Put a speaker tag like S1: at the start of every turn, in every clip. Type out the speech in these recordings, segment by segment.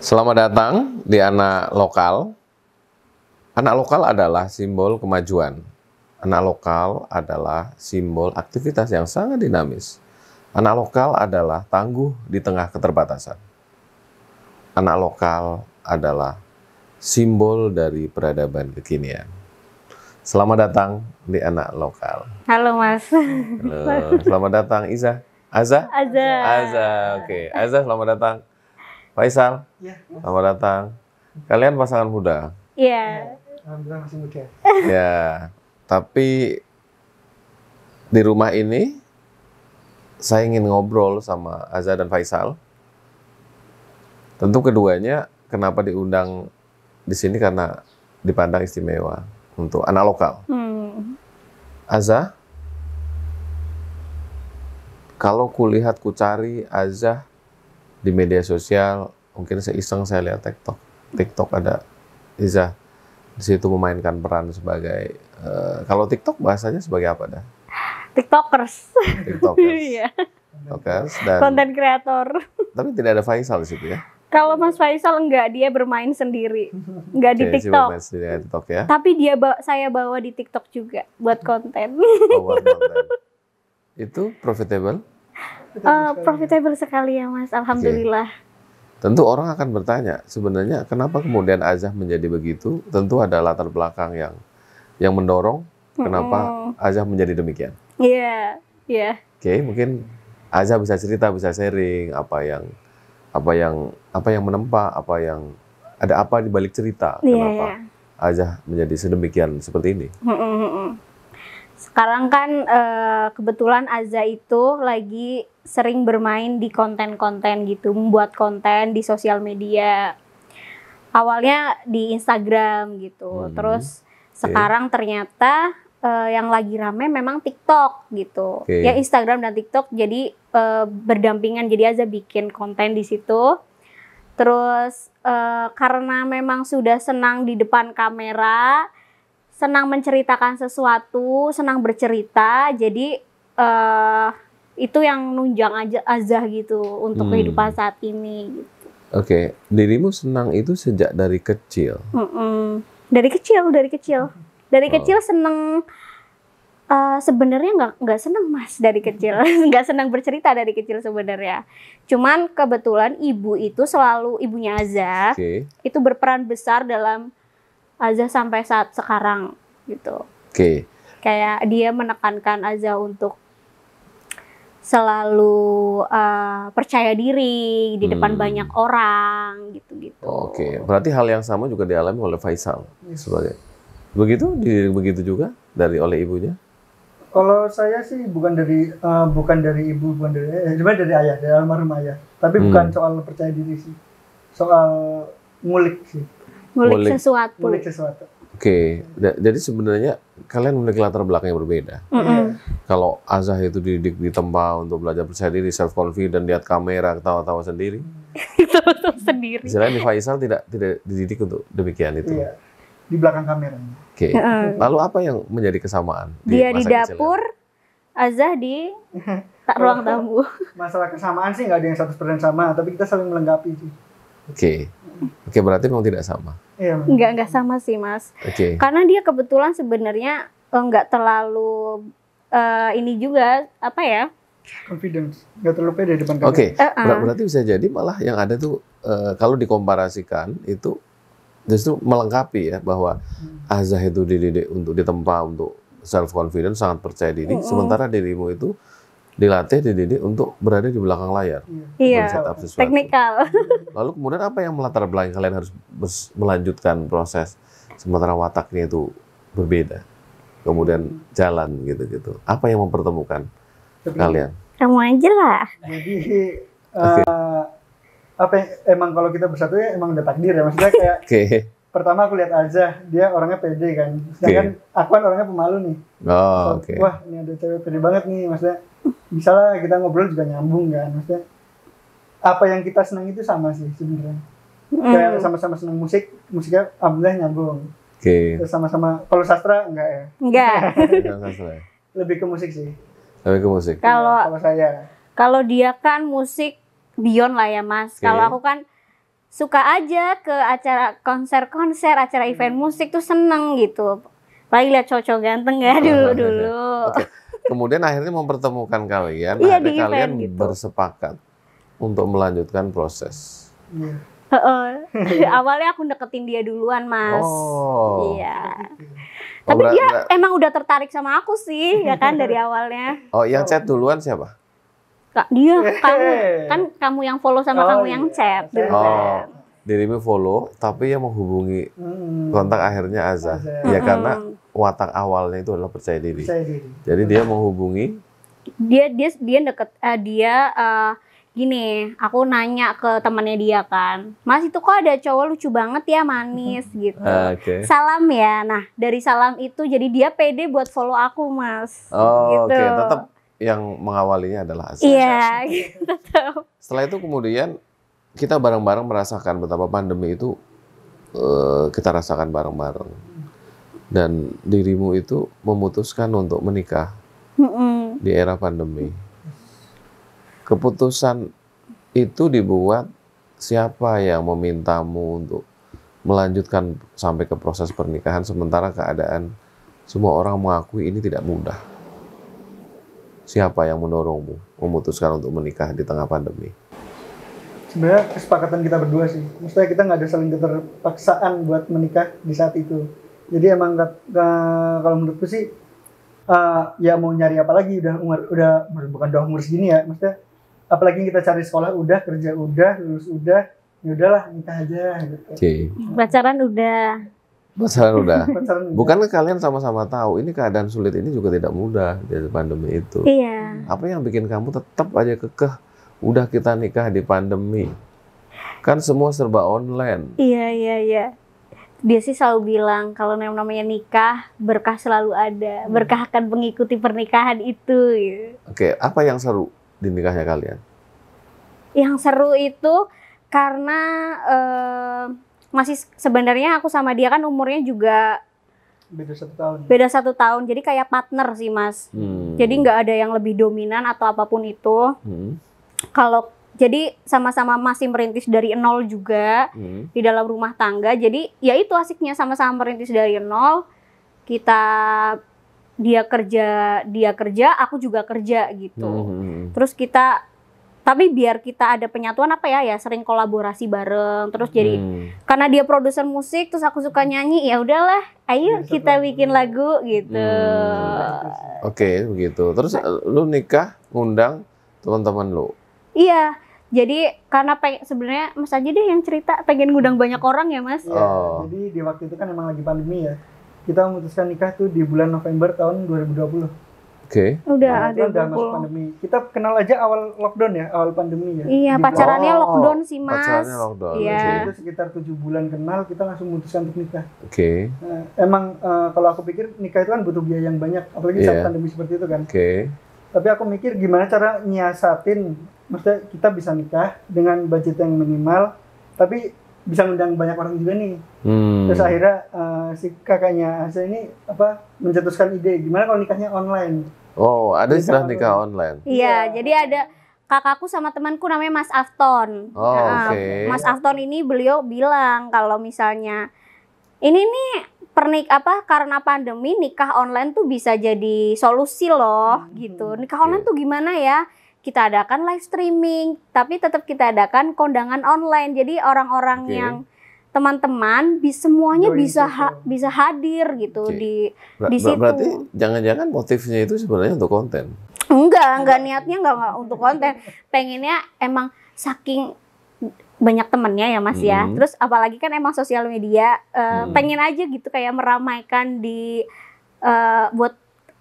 S1: Selamat datang di anak lokal. Anak lokal adalah simbol kemajuan. Anak lokal adalah simbol aktivitas yang sangat dinamis. Anak lokal adalah tangguh di tengah keterbatasan. Anak lokal adalah simbol dari peradaban kekinian. Selamat datang di anak lokal.
S2: Halo Mas. Halo.
S1: Selamat datang Iza. Aza? Aza. Aza. Oke. Okay. Aza selamat datang. Faisal, ya. selamat datang. Kalian pasangan muda.
S3: Iya. Alhamdulillah masih muda.
S1: Ya, tapi di rumah ini saya ingin ngobrol sama Azza dan Faisal. Tentu keduanya kenapa diundang di sini karena dipandang istimewa untuk anak lokal.
S4: Hmm.
S1: Azza, kalau kulihat kucari cari Azza di media sosial mungkin saya iseng saya lihat TikTok TikTok ada Iza di situ memainkan peran sebagai uh, kalau TikTok bahasanya sebagai apa dah TikTokers TikTokers iya dan konten kreator tapi tidak ada Faisal di situ ya
S2: kalau Mas Faisal enggak dia bermain sendiri, enggak di TikTok.
S1: Sendiri, TikTok ya.
S2: Tapi dia bawa, saya bawa di TikTok juga buat konten.
S1: Oh, buat konten. Itu profitable?
S2: uh, profitable sekali ya Mas, Alhamdulillah. Okay.
S1: Tentu orang akan bertanya, sebenarnya kenapa kemudian Azah menjadi begitu? Tentu ada latar belakang yang yang mendorong kenapa hmm. Azah menjadi demikian.
S4: Iya, yeah. iya. Yeah.
S1: Oke, okay, mungkin Azah bisa cerita, bisa sharing apa yang apa yang apa yang menempa, apa yang ada apa di balik cerita iya, kenapa yeah. Azah menjadi sedemikian seperti ini.
S4: Mm
S2: sekarang kan uh, kebetulan Azza itu lagi sering bermain di konten-konten gitu, membuat konten di sosial media. Awalnya di Instagram gitu, hmm. terus okay. sekarang ternyata uh, yang lagi rame memang TikTok gitu. Okay. Ya Instagram dan TikTok jadi uh, berdampingan, jadi Azza bikin konten di situ. Terus uh, karena memang sudah senang di depan kamera, senang menceritakan sesuatu, senang bercerita. Jadi uh, itu yang nunjang aja azah gitu untuk hmm. kehidupan saat ini gitu.
S1: Oke, okay. dirimu senang itu sejak dari kecil.
S2: Mm-mm. Dari kecil, dari kecil, dari oh. kecil seneng. Uh, sebenarnya nggak nggak senang mas dari kecil, nggak senang bercerita dari kecil sebenarnya. Cuman kebetulan ibu itu selalu ibunya Azza okay. itu berperan besar dalam Azza sampai saat sekarang gitu. Oke. Okay. Kayak dia menekankan Azza untuk selalu uh, percaya diri di depan hmm. banyak orang
S1: gitu-gitu. Oke, okay. berarti hal yang sama juga dialami oleh Faisal sebagai begitu begitu juga dari oleh ibunya.
S3: Kalau saya sih bukan dari uh, bukan dari ibu bukan dari eh, dari ayah dari almarhum ayah, tapi hmm. bukan soal percaya diri sih, soal ngulik sih Mulik, mulik sesuatu. Mulik sesuatu.
S1: Oke, okay. jadi sebenarnya kalian memiliki latar belakang yang berbeda. Mm -hmm. Kalau Azah itu dididik di tempat untuk belajar percaya diri, self confident, lihat kamera, ketawa-tawa sendiri.
S3: Ketawa-tawa sendiri.
S1: Misalnya di Faisal tidak tidak dididik untuk demikian itu.
S3: Iya. Di belakang kamera.
S1: Oke. Okay. Lalu apa yang menjadi kesamaan? Di Dia di ya? dapur,
S3: kecilnya? Azah di tak ruang tamu. Masalah kesamaan sih nggak ada yang satu persen sama, tapi kita saling melengkapi sih.
S1: Oke. Okay. Oke, berarti memang tidak sama.
S2: Iya. Enggak, enggak sama sih, Mas. Oke. Okay. Karena dia kebetulan sebenarnya enggak eh, terlalu uh, ini juga apa ya?
S3: Confidence, enggak terlalu pede di depan kamera. Oke. Okay. Uh -uh. Berarti bisa jadi malah yang
S1: ada tuh uh, kalau dikomparasikan itu justru melengkapi ya bahwa hmm. azah itu dididik untuk ditempa untuk self confidence sangat percaya diri, mm -hmm. sementara dirimu itu dilatih dididik untuk berada di belakang layar. Iya. iya
S4: teknikal.
S1: Lalu kemudian apa yang melatar belakang kalian harus melanjutkan proses sementara wataknya itu berbeda. Kemudian hmm. jalan gitu-gitu. Apa yang mempertemukan Tapi, kalian?
S3: Kamu aja lah. Jadi eh, okay. uh, apa emang kalau kita bersatu ya emang udah takdir ya maksudnya kayak okay pertama aku lihat aja dia orangnya pede kan sedangkan okay. aku kan orangnya pemalu nih
S1: oh, so, okay. wah
S3: ini ada cewek pede banget nih maksudnya bisa lah kita ngobrol juga nyambung kan maksudnya apa yang kita seneng itu sama sih sebenarnya mm. kayak sama-sama seneng musik musiknya alhamdulillah nyambung oke okay. sama-sama kalau sastra enggak ya enggak ya. lebih ke musik sih
S1: lebih ke musik
S2: kalau nah, kalau saya kalau dia kan musik beyond lah ya mas okay. kalau aku kan suka aja ke acara konser-konser, acara event hmm. musik tuh seneng gitu. paling lihat cowok ganteng ya dulu-dulu. Okay.
S1: Kemudian akhirnya mempertemukan kalian, iya, akhirnya kalian gitu. bersepakat untuk melanjutkan proses.
S4: Hmm.
S2: Awalnya aku deketin dia duluan, Mas. Oh. Iya. Oh,
S1: Tapi berat, dia berat.
S2: emang udah tertarik sama aku sih, ya kan dari awalnya.
S1: Oh, yang chat duluan siapa?
S2: Kak, dia kamu kan kamu yang follow sama oh, kamu iya, yang chat iya. duluan.
S1: Oh. Dirimu follow, tapi yang menghubungi hmm. kontak akhirnya Azah, Ya karena hmm watak awalnya itu adalah percaya diri. Percaya diri. Jadi dia menghubungi
S2: dia dia dia deket uh, dia uh, gini, aku nanya ke temannya dia kan, Mas itu kok ada cowok lucu banget ya manis gitu. Uh, ah, okay. Salam ya, nah dari salam itu jadi dia pede buat follow aku Mas. Oh gitu. oke, okay. tetap
S1: yang mengawalinya adalah asli. Iya,
S2: tetap.
S1: Setelah itu kemudian kita bareng-bareng merasakan betapa pandemi itu eh, kita rasakan bareng-bareng dan dirimu itu memutuskan untuk menikah
S4: mm
S1: di era pandemi. Keputusan itu dibuat siapa yang memintamu untuk melanjutkan sampai ke proses pernikahan sementara keadaan semua orang mengakui ini tidak mudah. Siapa yang mendorongmu memutuskan untuk menikah di tengah pandemi?
S3: Sebenarnya kesepakatan kita berdua sih. Maksudnya kita nggak ada saling keterpaksaan buat menikah di saat itu jadi emang gak, gak, kalau menurutku sih uh, ya mau nyari apa lagi udah umur udah bukan udah umur segini ya maksudnya apalagi kita cari sekolah udah kerja udah lulus udah ya udahlah nikah aja gitu.
S1: Okay.
S2: Pacaran udah.
S1: Pacaran udah. Pacaran udah. Bukan kalian sama-sama tahu ini keadaan sulit ini juga tidak mudah dari pandemi itu. Iya. Apa yang bikin kamu tetap aja kekeh udah kita nikah di pandemi? Kan semua serba online.
S2: Iya, iya, iya dia sih selalu bilang kalau yang namanya nikah berkah selalu ada hmm. berkah akan mengikuti pernikahan itu gitu.
S1: oke apa yang seru di nikahnya kalian
S2: yang seru itu karena uh, masih sebenarnya aku sama dia kan umurnya juga
S3: beda satu tahun
S2: beda satu tahun jadi kayak partner sih mas hmm. jadi nggak ada yang lebih dominan atau apapun itu hmm. kalau jadi sama-sama masih merintis dari nol juga hmm. di dalam rumah tangga. Jadi ya itu asiknya sama-sama merintis dari nol. Kita dia kerja, dia kerja, aku juga kerja gitu. Hmm. hmm, hmm. Terus kita tapi biar kita ada penyatuan apa ya ya sering kolaborasi bareng terus
S1: jadi hmm.
S2: karena dia produser musik terus aku suka nyanyi ya udahlah ayo ya, kita bikin lagu gitu hmm.
S1: oke okay, begitu terus nah. lu nikah ngundang teman-teman lu
S2: iya jadi karena sebenarnya Mas aja deh yang cerita pengen ngundang hmm. banyak orang ya Mas. Iya. Oh.
S3: Jadi di waktu itu kan emang lagi pandemi ya. Kita memutuskan nikah tuh di bulan November tahun 2020. Oke. Okay. Udah nah, ada udah masuk pandemi. Kita kenal aja awal lockdown ya, awal pandemi ya. Iya, Di pacarannya bulan. lockdown sih, Mas. Pacarannya lockdown. Iya. Itu sekitar tujuh bulan kenal, kita langsung memutuskan untuk nikah. Oke. Okay. Nah, emang uh, kalau aku pikir nikah itu kan butuh biaya yang banyak, apalagi yeah. saat iya. pandemi seperti itu kan. Oke. Okay. Tapi aku mikir gimana cara nyiasatin maksudnya kita bisa nikah dengan budget yang minimal tapi bisa ngundang banyak orang juga nih
S1: hmm. terus akhirnya
S3: uh, si kakaknya Asa ini apa mencetuskan ide gimana kalau nikahnya online
S1: oh ada istilah nikah online
S3: iya ya.
S2: jadi ada kakakku sama temanku namanya Mas Afton oh, nah, okay. Mas Afton ini beliau bilang kalau misalnya ini nih pernik apa karena pandemi nikah online tuh bisa jadi solusi loh hmm. gitu nikah online yeah. tuh gimana ya kita adakan live streaming, tapi tetap kita adakan kondangan online. Jadi orang-orang okay. yang teman-teman bisa semuanya Join bisa gitu. ha bisa hadir gitu okay. di
S1: Ber di situ. Berarti jangan-jangan motifnya itu sebenarnya untuk konten.
S2: Enggak, enggak niatnya enggak, enggak untuk konten. Pengennya emang saking banyak temennya ya mas hmm. ya mm-hmm. terus apalagi kan emang sosial media uh, hmm. pengen aja gitu kayak meramaikan di uh, buat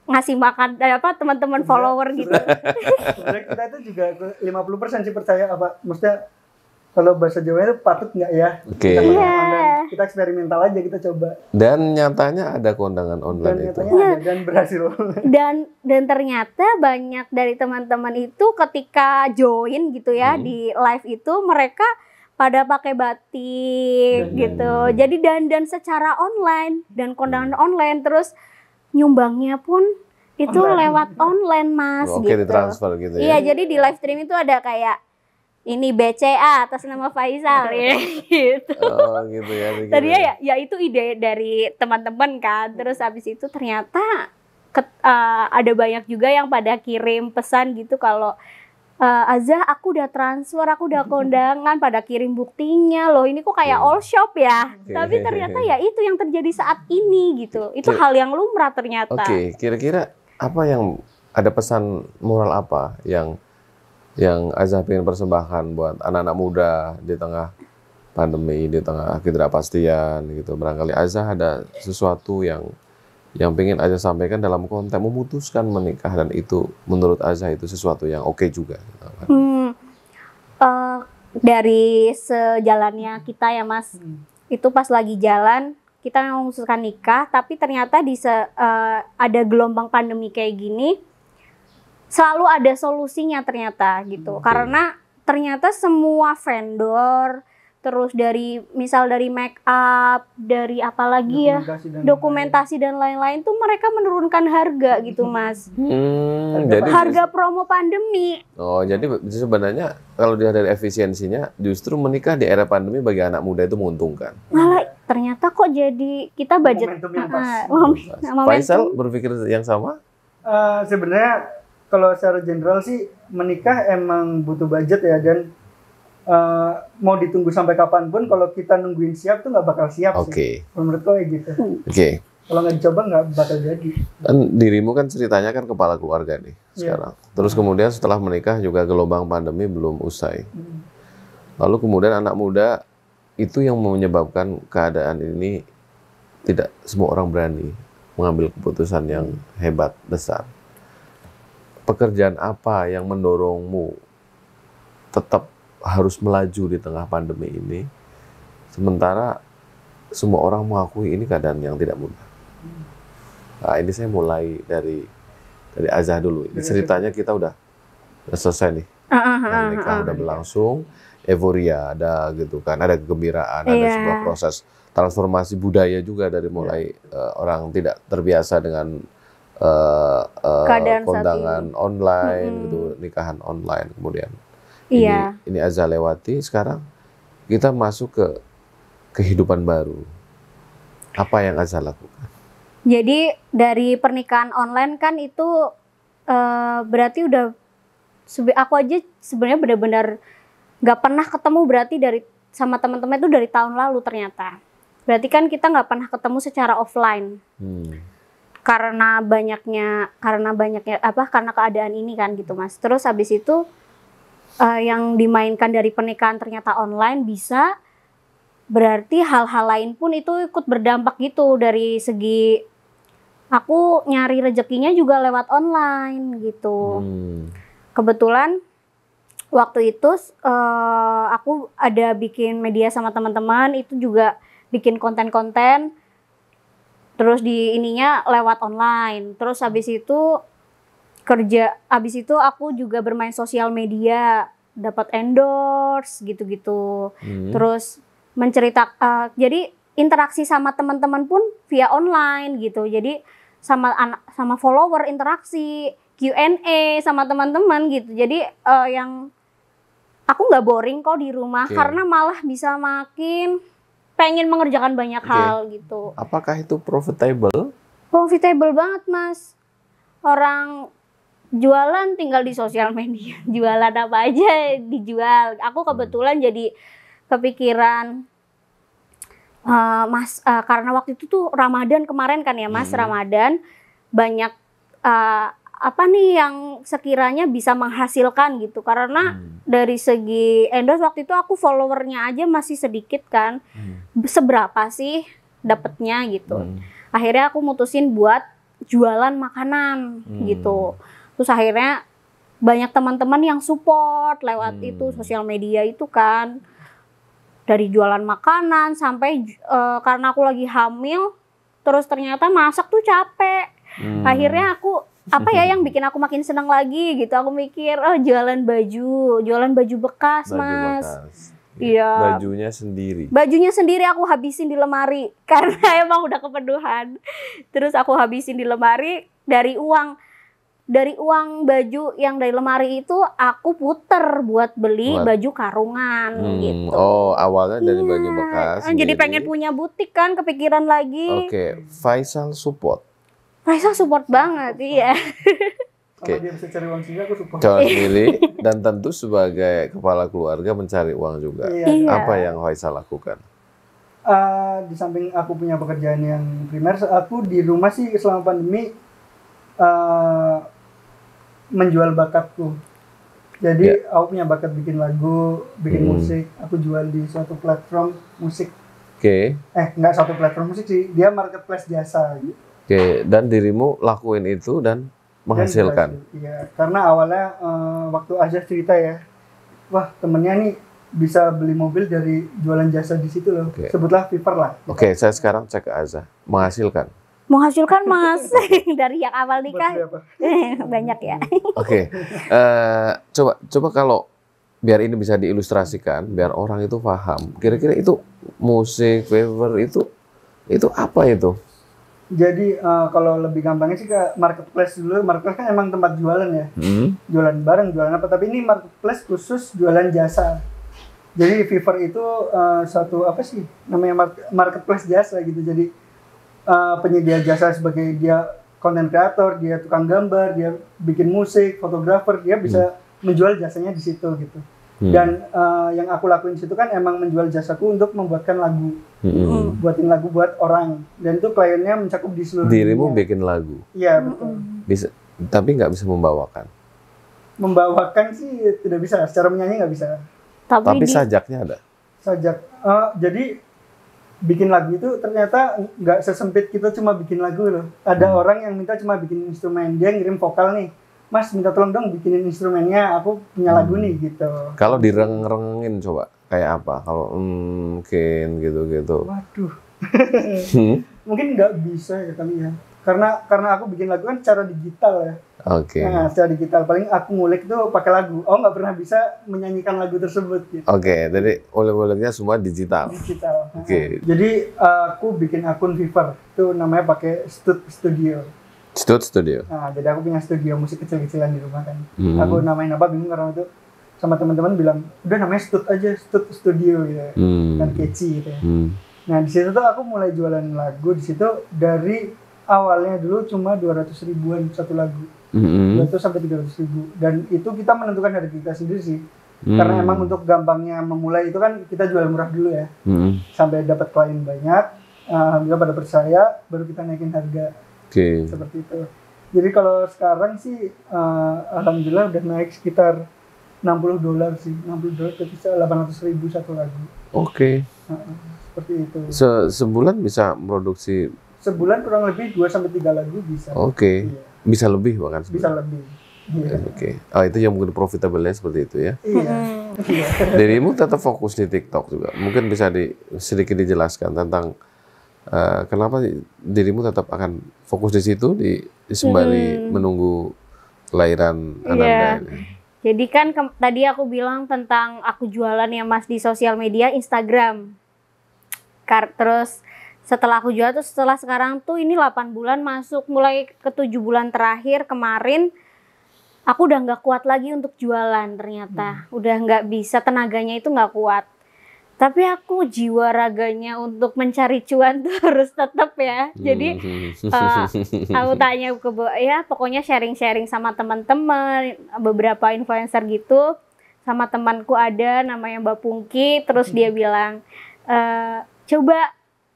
S2: ngasih makan eh, apa teman-teman iya. follower gitu.
S3: Sebenarnya kita itu juga 50% persen sih percaya apa maksudnya kalau bahasa Jawa itu patut nggak ya?
S1: Oke. Okay. Kita, yeah.
S3: kita eksperimental aja kita coba.
S1: Dan nyatanya ada kondangan online dan itu. ada, iya.
S3: dan berhasil.
S2: Dan dan ternyata banyak dari teman-teman itu ketika join gitu ya hmm. di live itu mereka pada pakai batik gitu. hmm. gitu. Jadi dan dan secara online dan kondangan hmm. online terus nyumbangnya pun itu online. lewat online mas Oke, gitu. Transfer gitu ya. Iya, jadi di live stream itu ada kayak ini BCA atas nama Faisal ya gitu.
S4: Oh, gitu ya. Gitu. Tadi ya
S2: ya itu ide dari teman-teman kan. Terus habis itu ternyata ke, uh, ada banyak juga yang pada kirim pesan gitu kalau uh, Azah aku udah transfer, aku udah kondangan, pada kirim buktinya loh. Ini kok kayak all shop ya. Okay. Tapi ternyata ya itu yang terjadi saat ini gitu. Itu Kira hal yang lumrah ternyata. Oke, okay.
S1: kira-kira apa yang ada pesan moral apa yang yang Azah ingin persembahkan buat anak-anak muda di tengah pandemi, di tengah ketidakpastian gitu. Barangkali Azah ada sesuatu yang yang pengen aja sampaikan dalam konteks memutuskan menikah dan itu menurut aja itu sesuatu yang oke okay juga. Gitu
S2: kan. Hmm, uh, dari sejalannya kita ya Mas, hmm. itu pas lagi jalan kita memutuskan nikah, tapi ternyata di se, uh, ada gelombang pandemi kayak gini selalu ada solusinya ternyata gitu. okay. Hmm. Karena ternyata semua vendor terus dari misal dari make up, dari apa lagi ya, dokumentasi dan lain-lain tuh mereka menurunkan harga gitu, Mas.
S1: Hmm, harga
S2: jadi promo pandemi.
S1: Oh, jadi sebenarnya kalau dilihat dari efisiensinya justru menikah di era pandemi bagi anak muda itu menguntungkan.
S2: Malah ternyata kok jadi kita budget momentum yang ah,
S1: pas. Uh, berpikir yang sama?
S3: Uh, sebenarnya kalau secara general sih menikah emang butuh budget ya dan Eh, mau ditunggu sampai kapanpun kalau kita nungguin siap tuh nggak bakal siap okay. sih. Menurut gue gitu. Oke. Okay. Kalau nggak dicoba nggak bakal jadi.
S1: Dan dirimu kan ceritanya kan kepala keluarga nih iya. sekarang. Terus kemudian setelah menikah juga gelombang pandemi belum usai. Lalu kemudian anak muda itu yang menyebabkan keadaan ini tidak semua orang berani mengambil keputusan yang hebat besar. Pekerjaan apa yang mendorongmu tetap harus melaju di tengah pandemi ini. Sementara semua orang mengakui ini keadaan yang tidak mudah. Nah, ini saya mulai dari dari Azah dulu. Ini ceritanya kita udah, selesai nih.
S4: Nah, nikah udah
S1: berlangsung, euforia ada gitu kan, ada kegembiraan, yeah. ada iya. sebuah proses transformasi budaya juga dari iya. mulai yeah. uh, orang tidak terbiasa dengan uh, uh, kondangan online hmm. gitu, nikahan online kemudian iya. ini, ini Azza lewati, sekarang kita masuk ke kehidupan baru. Apa yang Azza lakukan?
S2: Jadi dari pernikahan online kan itu uh, berarti udah aku aja sebenarnya benar-benar nggak pernah ketemu berarti dari sama teman-teman itu dari tahun lalu ternyata. Berarti kan kita nggak pernah ketemu secara offline. Hmm. Karena banyaknya karena banyaknya apa karena keadaan ini kan gitu Mas. Terus habis itu uh, yang dimainkan dari pernikahan ternyata online bisa berarti hal-hal lain pun itu ikut berdampak gitu dari segi aku nyari rezekinya juga lewat online gitu. Hmm. Kebetulan waktu itu uh, aku ada bikin media sama teman-teman itu juga bikin konten-konten terus di ininya lewat online. Terus habis itu kerja abis itu aku juga bermain sosial media dapat endorse gitu-gitu hmm. terus mencerita uh, jadi interaksi sama teman-teman pun via online gitu jadi sama anak sama follower interaksi Q&A sama teman-teman gitu jadi uh, yang aku nggak boring kok di rumah okay. karena malah bisa makin pengen mengerjakan banyak okay. hal gitu
S1: apakah itu profitable
S2: profitable banget mas orang jualan tinggal di sosial media jualan apa aja dijual aku kebetulan jadi kepikiran uh, mas uh, karena waktu itu tuh Ramadan kemarin kan ya mas hmm. Ramadan banyak uh, apa nih yang sekiranya bisa menghasilkan gitu karena hmm. dari segi endorse waktu itu aku followernya aja masih sedikit kan hmm. seberapa sih dapatnya gitu hmm. akhirnya aku mutusin buat jualan makanan hmm. gitu terus akhirnya banyak teman-teman yang support lewat hmm. itu sosial media itu kan dari jualan makanan sampai uh, karena aku lagi hamil terus ternyata masak tuh capek
S1: hmm. akhirnya
S2: aku apa ya yang bikin aku makin senang lagi gitu aku mikir oh jualan baju jualan baju bekas baju mas iya Iya.
S1: Bajunya sendiri.
S2: Bajunya sendiri aku habisin di lemari karena emang udah kepeduhan. Terus aku habisin di lemari dari uang dari uang baju yang dari lemari itu aku puter buat beli baju karungan hmm.
S1: gitu. Oh, awalnya dari baju iya, bekas. Eh, jadi, jadi gitu. pengen
S2: punya butik kan, kepikiran lagi. Oke,
S1: okay. Faisal support.
S2: Faisal support banget, iya. Oke.
S1: Okay.
S3: Kalau
S2: dia
S1: cari iya. dan tentu sebagai kepala keluarga mencari uang juga. Iya. iya. Apa yang Faisal lakukan?
S3: Uh, di samping aku punya pekerjaan yang primer, aku di rumah sih selama pandemi uh, menjual bakatku. Jadi yeah. aku punya bakat bikin lagu, bikin hmm. musik. Aku jual di suatu platform musik. Oke. Okay. Eh nggak satu platform musik sih, dia marketplace jasa. Oke.
S1: Okay. Dan dirimu lakuin itu dan menghasilkan.
S3: Iya. Karena awalnya uh, waktu aja cerita ya, wah temennya nih bisa beli mobil dari jualan jasa di situ loh. Okay. Sebutlah Viper lah. Oke,
S1: okay, saya sekarang cek ke Menghasilkan
S2: menghasilkan mas dari yang awal nikah banyak ya.
S1: Oke, okay. uh, eh, coba coba kalau biar ini bisa diilustrasikan, biar orang itu paham. Kira-kira itu musik favor itu itu apa itu?
S3: Jadi uh, kalau lebih gampangnya sih ke marketplace dulu. Marketplace kan emang tempat jualan ya, hmm. jualan barang, jualan apa. Tapi ini marketplace khusus jualan jasa. Jadi Fiverr itu uh, satu apa sih namanya marketplace jasa gitu. Jadi uh, eh, penyedia jasa sebagai dia konten kreator, dia tukang gambar, dia bikin musik, fotografer, dia bisa hmm. menjual jasanya di situ gitu. Hmm. Dan uh, yang aku lakuin di situ kan emang menjual jasaku untuk membuatkan lagu, hmm. hmm. buatin lagu buat orang. Dan itu kliennya mencakup di seluruh dirimu
S1: bikin lagu. Iya hmm. betul. Bisa, tapi nggak bisa membawakan.
S3: Membawakan sih tidak bisa. Secara menyanyi nggak bisa. Tapi, tapi
S1: sajaknya ada.
S3: Sajak. Uh, jadi bikin lagu itu ternyata nggak sesempit kita cuma bikin lagu loh. Ada hmm. orang yang minta cuma bikin instrumen, dia ngirim vokal nih. Mas minta tolong dong bikinin instrumennya, aku punya lagu hmm. nih gitu.
S1: Kalau direng-rengin coba kayak apa? Kalau hmm, mungkin gitu-gitu.
S3: Waduh. hmm? Mungkin nggak bisa ya kali ya karena karena aku bikin lagu kan cara digital ya.
S1: Oke. Okay. Nah,
S3: secara digital paling aku ngulik tuh pakai lagu. Oh, nggak pernah bisa menyanyikan lagu tersebut. Gitu. Oke,
S1: okay, jadi ulik-uliknya semua digital. Digital.
S3: Oke. Okay. Nah, jadi eh, aku bikin akun Viver. Itu namanya pakai Stud Studio.
S1: Stud Studio.
S3: Nah, jadi aku punya studio musik kecil-kecilan di rumah kan. Hmm. Aku namain apa bingung karena itu sama teman-teman bilang udah namanya Stud aja Stud Studio gitu hmm. kan kecil, gitu ya. Hmm. Nah di situ tuh aku mulai jualan lagu di situ dari awalnya dulu cuma 200 ribuan satu lagu. Mm -hmm. 200 sampai 300 ribu. Dan itu kita menentukan harga kita sendiri sih. Mm. Karena emang untuk gampangnya memulai itu kan kita jual murah dulu ya. Mm. Sampai dapat klien banyak, alhamdulillah eh, pada percaya, baru kita naikin harga.
S1: Oke. Okay. Seperti
S3: itu. Jadi kalau sekarang sih uh, alhamdulillah udah naik sekitar 60 dolar sih. 60 dolar itu bisa 800 ribu satu lagu.
S1: Oke. Okay.
S3: Uh, seperti itu. Se
S1: sebulan bisa produksi
S3: sebulan kurang lebih 2 sampai tiga lagu bisa. Oke. Okay.
S1: Iya. Bisa lebih bahkan sebulan. Bisa
S3: lebih. Yeah. Oke.
S1: Okay. Oh, itu yang mungkin profitable seperti itu ya. Iya. iya. Dirimu tetap fokus di TikTok juga. Mungkin bisa di, sedikit dijelaskan tentang uh, kenapa dirimu tetap akan fokus di situ di, di sembari hmm. menunggu kelahiran anak yeah.
S2: ini. Jadi kan tadi aku bilang tentang aku jualan ya Mas di sosial media Instagram. Kar terus setelah aku jual tuh setelah sekarang tuh ini 8 bulan masuk mulai ke 7 bulan terakhir kemarin aku udah nggak kuat lagi untuk jualan ternyata hmm. udah nggak bisa tenaganya itu nggak kuat tapi aku jiwa raganya untuk mencari cuan tuh harus tetap ya jadi hmm. uh, aku tanya ke ya pokoknya sharing-sharing sama teman-teman beberapa influencer gitu sama temanku ada namanya Mbak Pungki terus dia hmm. bilang e, coba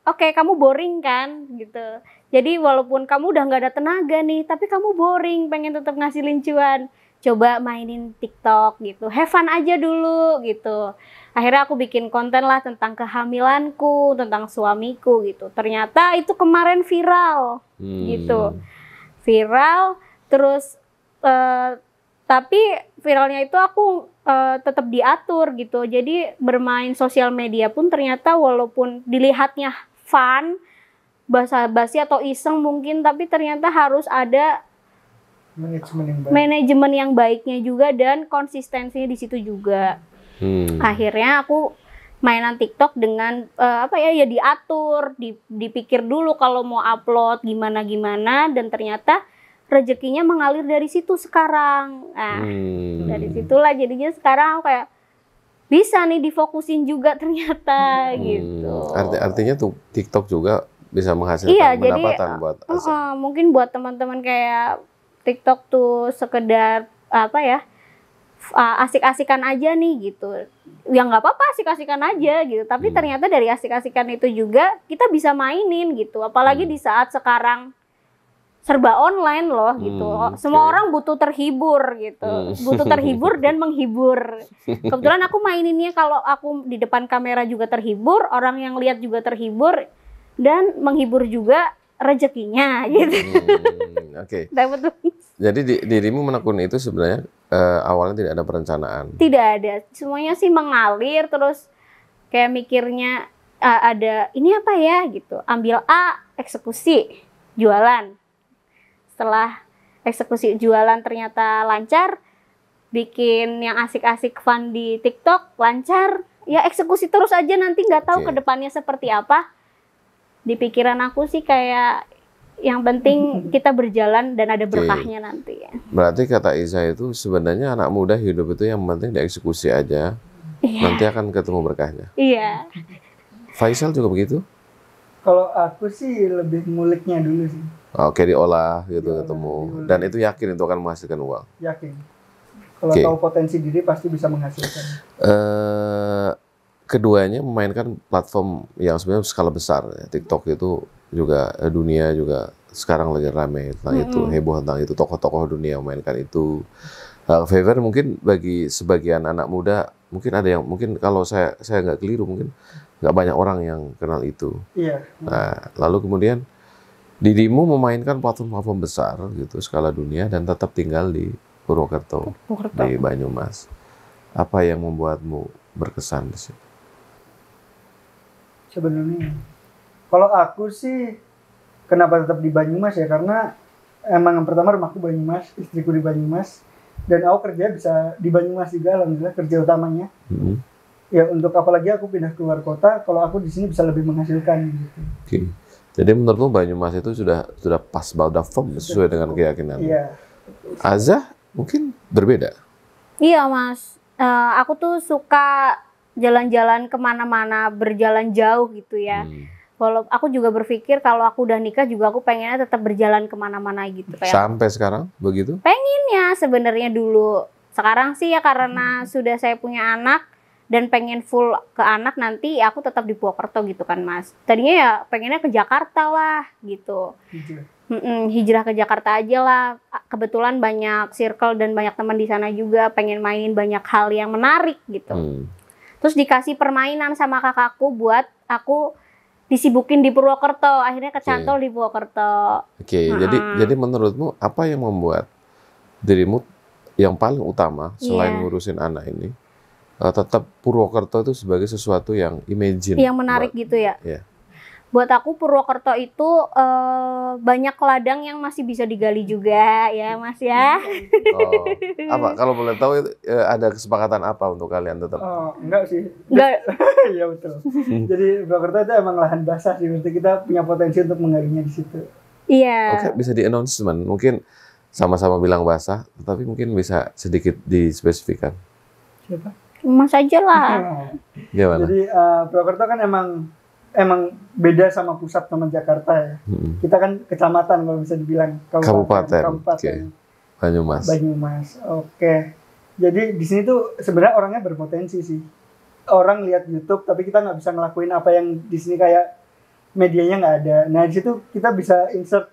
S2: oke okay, kamu boring kan gitu jadi walaupun kamu udah nggak ada tenaga nih tapi kamu boring pengen tetap ngasih lincuan coba mainin TikTok gitu have fun aja dulu gitu akhirnya aku bikin konten lah tentang kehamilanku tentang suamiku gitu ternyata itu kemarin viral hmm. gitu viral terus uh, tapi viralnya itu aku uh, eh, tetap diatur gitu jadi bermain sosial media pun ternyata walaupun dilihatnya fun basa-basi atau iseng mungkin tapi ternyata harus ada manajemen yang baik. manajemen yang baiknya juga dan konsistensinya di situ juga hmm. akhirnya aku mainan TikTok dengan uh, apa ya ya diatur di, dipikir dulu kalau mau upload gimana gimana dan ternyata rezekinya mengalir dari situ sekarang nah
S4: hmm. dari
S2: situlah jadinya sekarang aku kayak bisa nih difokusin juga ternyata hmm.
S1: gitu. Arti artinya tuh TikTok juga bisa menghasilkan iya, pendapatan jadi, eh, buat uh,
S2: uh, mungkin buat teman-teman kayak TikTok tuh sekedar apa ya? Eh, asik-asikan aja nih gitu, ya nggak apa-apa asik-asikan aja gitu. Tapi hmm. ternyata dari asik-asikan itu juga kita bisa mainin gitu. Apalagi hmm. di saat sekarang serba online loh hmm, gitu. Hmm, Semua orang butuh terhibur gitu. Hmm. Butuh terhibur dan menghibur. Kebetulan aku maininnya kalau aku di depan kamera juga terhibur, orang yang lihat juga terhibur dan menghibur juga rezekinya gitu. Hmm, Oke. Okay. Dapat
S1: Jadi di, dirimu menekuni itu sebenarnya eh, awalnya tidak ada perencanaan.
S2: Tidak ada. Semuanya sih mengalir terus kayak mikirnya uh, ada ini apa ya gitu. Ambil A, eksekusi, jualan setelah eksekusi jualan ternyata lancar bikin yang asik-asik fun di TikTok lancar ya eksekusi terus aja nanti nggak tahu okay. kedepannya seperti apa di pikiran aku sih kayak yang penting kita berjalan dan ada berkahnya okay. nanti ya.
S1: Berarti kata Isa itu sebenarnya anak muda hidup itu yang penting dieksekusi aja. Yeah. Nanti akan ketemu berkahnya.
S3: Iya. Yeah.
S1: Faisal juga begitu?
S3: Kalau aku sih lebih nguliknya dulu sih.
S1: Oke oh, diolah gitu diolah, ketemu diolah. dan itu yakin itu akan menghasilkan uang.
S3: Yakin. Kalau okay. tahu potensi diri pasti bisa menghasilkan.
S1: Uh, keduanya memainkan platform yang sebenarnya skala besar. Ya. TikTok itu juga eh, dunia juga sekarang lagi rame tentang -hmm. itu heboh tentang itu tokoh-tokoh dunia memainkan itu uh, favor mungkin bagi sebagian anak muda mungkin ada yang mungkin kalau saya saya nggak keliru mungkin nggak banyak orang yang kenal itu. Iya. Nah, lalu kemudian Didimu memainkan platform-platform besar gitu skala dunia dan tetap tinggal di Purwokerto, Purwokerto. di Banyumas. Apa yang membuatmu berkesan di sini?
S3: Sebenarnya, kalau aku sih kenapa tetap di Banyumas ya karena emang yang pertama rumahku Banyumas, istriku di Banyumas, dan aku kerja bisa di Banyumas juga alhamdulillah kerja utamanya. -hmm ya untuk apalagi aku pindah keluar kota kalau aku di sini bisa lebih menghasilkan gitu.
S1: Okay. Jadi menurutmu Banyumas itu sudah sudah pas bau sudah sesuai dengan keyakinan. Iya. Azah mungkin berbeda.
S3: Iya
S2: mas, uh, aku tuh suka jalan-jalan kemana-mana, berjalan jauh gitu ya. Hmm. aku juga berpikir kalau aku udah nikah juga aku pengennya tetap berjalan kemana-mana gitu. Kayak Sampai
S1: aku. sekarang begitu?
S2: Pengennya sebenarnya dulu. Sekarang sih ya karena hmm. sudah saya punya anak, dan pengen full ke anak nanti aku tetap di Purwokerto gitu kan mas tadinya ya pengennya ke Jakarta lah gitu
S4: hijrah, mm
S2: -mm, hijrah ke Jakarta aja lah kebetulan banyak circle dan banyak teman di sana juga pengen main banyak hal yang menarik gitu hmm. terus dikasih permainan sama kakakku buat aku disibukin di Purwokerto akhirnya kecantol okay. di Purwokerto oke okay, nah. jadi jadi
S1: menurutmu apa yang membuat dirimu yang paling utama selain yeah. ngurusin anak ini Eh, tetap Purwokerto itu sebagai sesuatu yang imagine. Yang
S2: menarik buat, gitu ya. Ya. Buat aku Purwokerto itu uh, banyak ladang yang masih bisa digali juga ya Mas ya. Oh. Apa
S1: kalau boleh tahu eh, ada kesepakatan apa untuk kalian tetap?
S3: Oh, enggak sih. Enggak. Iya betul.
S1: Hmm. Jadi
S3: Purwokerto itu emang lahan basah sih. Berarti kita punya potensi untuk menggalinya di situ. Iya. Oke, okay,
S1: bisa di announcement. Mungkin sama-sama bilang basah, tetapi mungkin bisa sedikit dispesifikan.
S3: Siapa? Mas aja lah. Gimana? Jadi uh, Purwokerto kan emang emang beda sama pusat sama Jakarta ya. Hmm. Kita kan kecamatan kalau bisa dibilang
S1: kabupaten. Kabupaten. kabupaten. Okay. Banyumas.
S3: Banyumas. Oke. Okay. Jadi di sini tuh sebenarnya orangnya berpotensi sih. Orang lihat YouTube tapi kita nggak bisa ngelakuin apa yang di sini kayak medianya nggak ada. Nah di situ kita bisa insert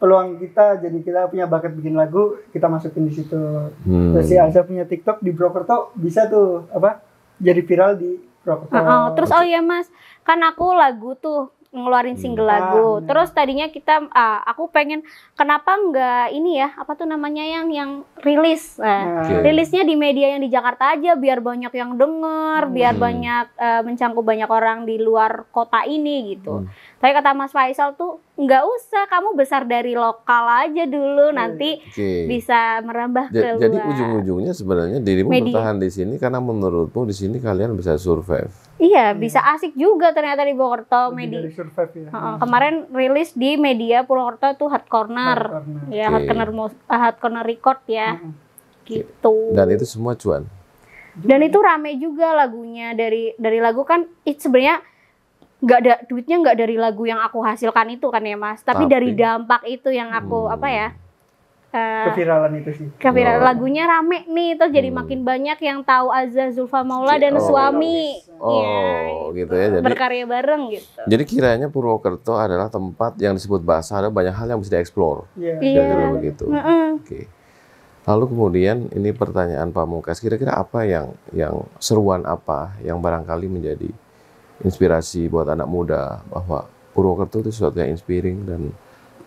S3: peluang kita jadi kita punya bakat bikin lagu kita masukin di situ hmm. terus si Azza punya TikTok di Brokerto bisa tuh apa jadi viral di Brokerto uh -oh. terus oh ya
S2: mas kan aku lagu tuh ngeluarin hmm. single lagu ah, terus tadinya kita uh, aku pengen kenapa nggak ini ya apa tuh namanya yang yang rilis nah, nah. okay. rilisnya di media yang di Jakarta aja biar banyak yang denger hmm. biar banyak uh, mencangkup banyak orang di luar kota ini gitu hmm. tapi kata Mas Faisal tuh nggak usah kamu besar dari lokal aja dulu hmm, nanti okay. bisa merambah ja, keluar. Jadi
S1: ujung-ujungnya sebenarnya dirimu Media. bertahan di sini karena menurutmu di sini kalian bisa survive.
S2: Iya, hmm. bisa asik juga ternyata di Purwokerto media. Survive, ya. kemarin rilis di media Purwokerto tuh Hard Corner. Hard Corner. Ya, okay. Hard Corner eh, Hard Corner Record ya. Hmm. hmm.
S1: Gitu. Dan itu semua cuan.
S2: Dan ya. itu rame juga lagunya dari dari lagu kan sebenarnya nggak ada duitnya nggak dari lagu yang aku hasilkan itu kan ya mas tapi, tapi. dari dampak itu yang aku hmm. apa ya Uh,
S1: keviralan itu sih. Keviralan oh.
S2: lagunya rame nih, terus jadi hmm. makin banyak yang tahu Azza Zulfa Maula iya. dan oh. suami. Oh,
S1: ya, gitu. ya. Jadi, berkarya
S2: bareng gitu. Jadi
S1: kiranya Purwokerto adalah tempat yang disebut bahasa ada banyak hal yang bisa dieksplor. Iya. Yeah. iya begitu. Mm -hmm. Oke. Okay. Lalu kemudian ini pertanyaan Pak Mungkas kira-kira apa yang yang seruan apa yang barangkali menjadi inspirasi buat anak muda bahwa Purwokerto itu sesuatu yang inspiring dan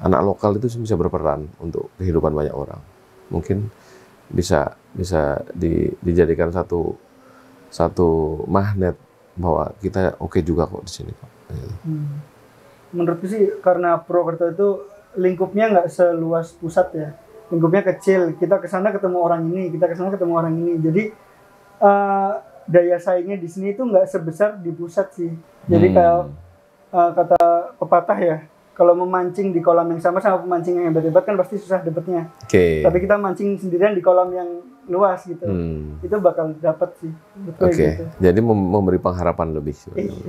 S1: anak lokal itu bisa berperan untuk kehidupan banyak orang. Mungkin bisa bisa di, dijadikan satu satu magnet bahwa kita oke okay juga kok di sini kok.
S3: Gitu. Hmm. Menurutku sih karena Purwokerto itu lingkupnya nggak seluas pusat ya, lingkupnya kecil. Kita ke sana ketemu orang ini, kita ke sana ketemu orang ini. Jadi uh, daya saingnya di sini itu nggak sebesar di pusat sih. Jadi hmm. kalau uh, eh, kata pepatah ya, kalau memancing di kolam yang sama sama pemancing yang hebat-hebat kan pasti susah dapatnya. Okay. Tapi kita mancing sendirian di kolam yang luas gitu, hmm. itu bakal dapat sih. Oke. Okay. Gitu.
S1: Jadi memberi pengharapan lebih.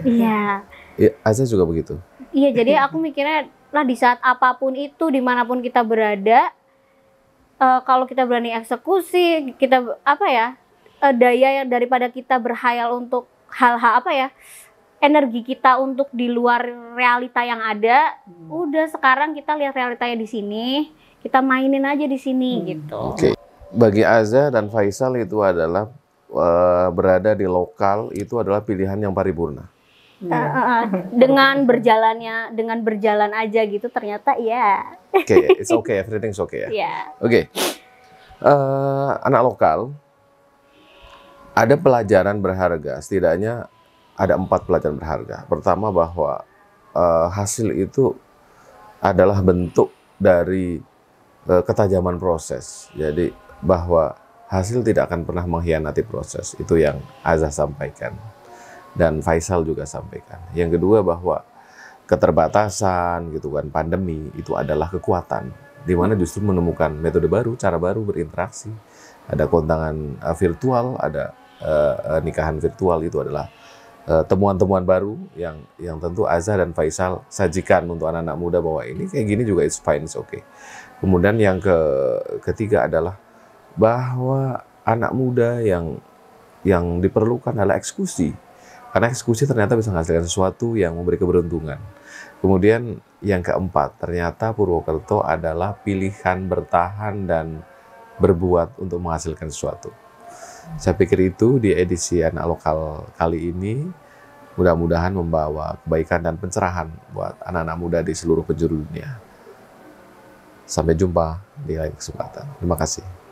S1: Iya. Iya, Aza iya, juga begitu.
S2: Iya, jadi aku mikirnya lah di saat apapun itu, dimanapun kita berada, uh, kalau kita berani eksekusi, kita apa ya? uh, daya yang daripada kita berhayal untuk hal-hal apa ya energi kita untuk di luar realita yang ada hmm. udah sekarang kita lihat realitanya di sini kita mainin aja di sini hmm. gitu okay.
S1: bagi Aza dan Faisal itu adalah uh, berada di lokal itu adalah pilihan yang paripurna
S2: Uh, uh, uh, dengan berjalannya dengan berjalan aja gitu ternyata ya yeah. oke okay, it's okay
S1: everything's okay ya yeah. oke okay. uh, eh, anak lokal ada pelajaran berharga, setidaknya ada empat pelajaran berharga. Pertama bahwa uh, hasil itu adalah bentuk dari uh, ketajaman proses. Jadi bahwa hasil tidak akan pernah mengkhianati proses. Itu yang Azah sampaikan dan Faisal juga sampaikan. Yang kedua bahwa keterbatasan gitu kan pandemi itu adalah kekuatan di mana justru menemukan metode baru, cara baru berinteraksi. Ada kontangan eh, virtual, ada uh, nikahan virtual itu adalah eh, temuan-temuan uh, baru yang yang tentu Azah dan Faisal sajikan untuk anak-anak muda bahwa ini kayak gini juga it's fine, it's okay. Kemudian yang ke ketiga adalah bahwa anak muda yang yang diperlukan adalah eksekusi. Karena eksekusi ternyata bisa menghasilkan sesuatu yang memberi keberuntungan. Kemudian yang keempat, ternyata Purwokerto adalah pilihan bertahan dan berbuat untuk menghasilkan sesuatu. Saya pikir itu di edisi anak lokal kali ini mudah-mudahan membawa kebaikan dan pencerahan buat anak-anak muda di seluruh penjuru dunia. Sampai jumpa di lain kesempatan. Terima kasih.